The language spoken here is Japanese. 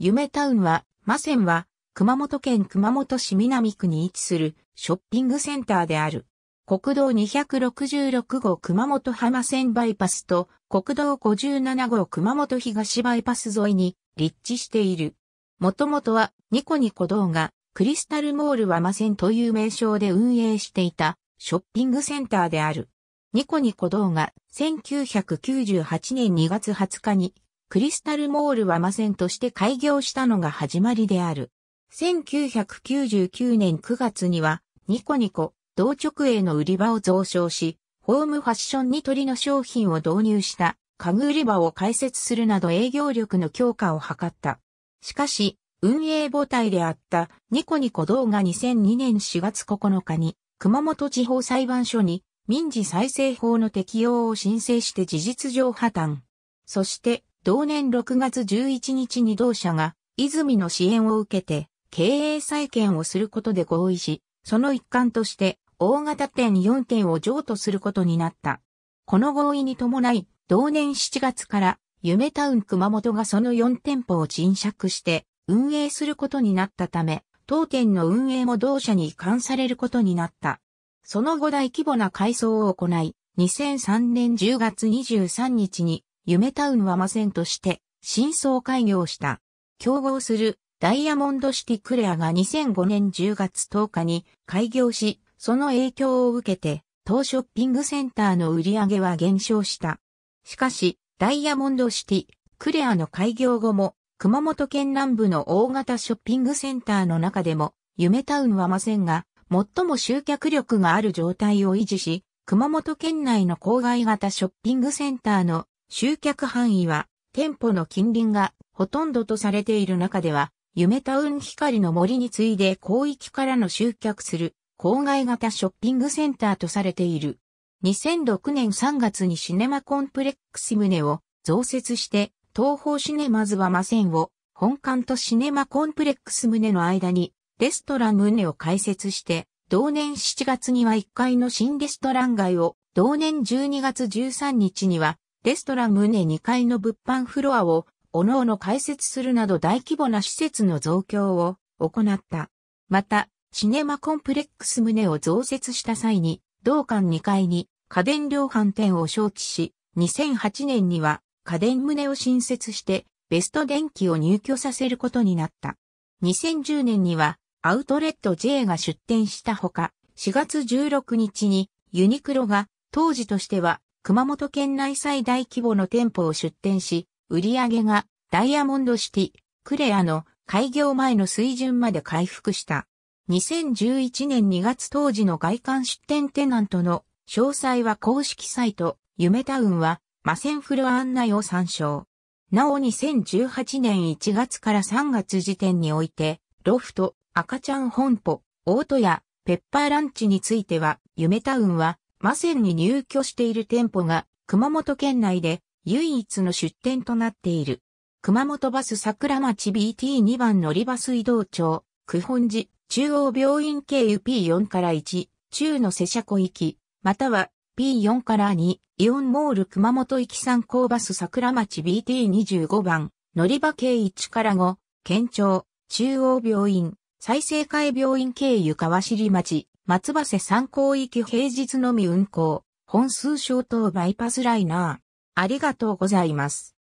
夢タウンは、マセンは、熊本県熊本市南区に位置するショッピングセンターである。国道266号熊本浜線バイパスと国道57号熊本東バイパス沿いに立地している。もともとはニコニコ動画、クリスタルモールはマセンという名称で運営していたショッピングセンターである。ニコニコ動画1998年2月20日にクリスタルモールはマセンとして開業したのが始まりである。1999年9月には、ニコニコ、同直営の売り場を増床し、ホームファッションニトリの商品を導入した家具売り場を開設するなど営業力の強化を図った。しかし、運営母体であったニコニコ動画2002年4月9日に熊本地方裁判所に民事再生法の適用を申請して事実上破綻。そして同年6月11日に同社が、泉の支援を受けて、経営再建をすることで合意し、その一環として、大型店4店を譲渡することになった。この合意に伴い、同年7月から、夢タウン熊本がその4店舗を賃借して、運営することになったため、当店の運営も同社に移管されることになった。その後大規模な改装を行い、2003年10月23日に夢タウンは魔線として、新装開業した。競合するダイヤモンドシティクレアが2005年10月10日に開業し、その影響を受けて、当ショッピングセンターの売り上げは減少した。しかし、ダイヤモンドシティクレアの開業後も、熊本県南部の大型ショッピングセンターの中でも、夢タウンはせんが、最も集客力がある状態を維持し、熊本県内の郊外型ショッピングセンターの集客範囲は店舗の近隣がほとんどとされている中では、夢タウン光の森に次いで広域からの集客する郊外型ショッピングセンターとされている。2006年3月にシネマコンプレックス棟を増設して、東方シネマズはマセンを本館とシネマコンプレックス棟の間にレストラン棟を開設して、同年7月には1階の新レストラン街を、同年12月13日にはレストラン棟2階の物販フロアを、おのおの開設するなど大規模な施設の増強を行った。また、シネマコンプレックス棟を増設した際に、同館2階に家電量販店を招致し、2008年には家電棟を新設して、ベスト電気を入居させることになった。2010年には、アウトレット J が出店したほか、4月16日にユニクロが当時としては熊本県内最大規模の店舗を出店し、売り上げがダイヤモンドシティ、クレアの開業前の水準まで回復した。2011年2月当時の外観出店テナントの詳細は公式サイト、夢タウンは、マセンフロ案内を参照。なお2018年1月から3月時点において、ロフト、赤ちゃん本舗、オートやペッパーランチについては、夢タウンは、マセンに入居している店舗が熊本県内で唯一の出店となっている。熊本バス桜町 BT2 番乗り場水道町、九本寺、中央病院経由 P4 から1、中の瀬車庫行き、または P4 から2、イオンモール熊本行き参考バス桜町 BT25 番、乗り場経1から5、県庁、中央病院、再生会病院経由川尻町、松橋参考域平日のみ運行、本数小灯バイパスライナー。ありがとうございます。